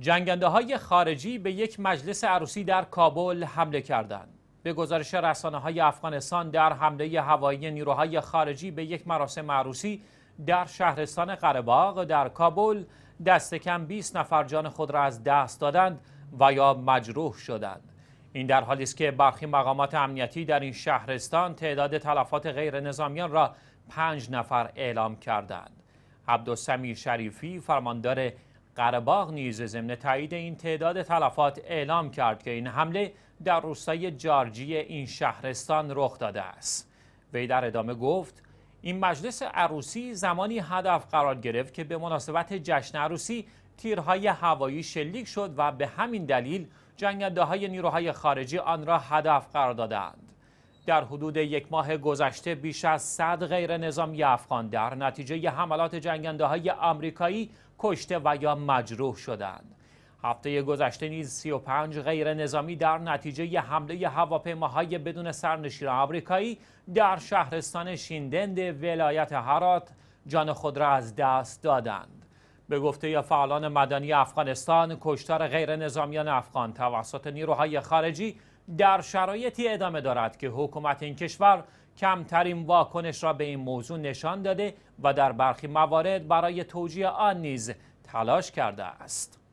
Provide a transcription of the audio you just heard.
جنگنده های خارجی به یک مجلس عروسی در کابل حمله کردند. به گزارش رسانه های افغانستان در حمله هوایی نیروهای خارجی به یک مراسم عروسی در شهرستان قرباغ در کابل دست کم 20 نفر جان خود را از دست دادند و یا مجروح شدند. این در حالی است که برخی مقامات امنیتی در این شهرستان تعداد تلفات غیر نظامیان را پنج نفر اعلام کردند. عبدالسمی شریفی فرماندار قرباغ نیز ضمن تایید این تعداد تلفات اعلام کرد که این حمله در روستای جارجی این شهرستان رخ داده است وی در ادامه گفت این مجلس عروسی زمانی هدف قرار گرفت که به مناسبت جشن عروسی تیرهای هوایی شلیک شد و به همین دلیل جنگنده های نیروهای خارجی آن را هدف قرار دادند در حدود یک ماه گذشته بیش از 100 غیر نظامی افغان در نتیجه حملات جنگنده های آمریکایی کشته و یا مجروح شدند. هفته گذشته نیز 35 غیر نظامی در نتیجه حمله هواپیماهای بدون سرنشین آمریکایی در شهرستان شیندند ولایت هرات جان خود را از دست دادند. به گفته فعالان مدنی افغانستان کشتار غیر نظامیان افغان توسط نیروهای خارجی در شرایطی ادامه دارد که حکومت این کشور کمترین واکنش را به این موضوع نشان داده و در برخی موارد برای توجیه آن نیز تلاش کرده است.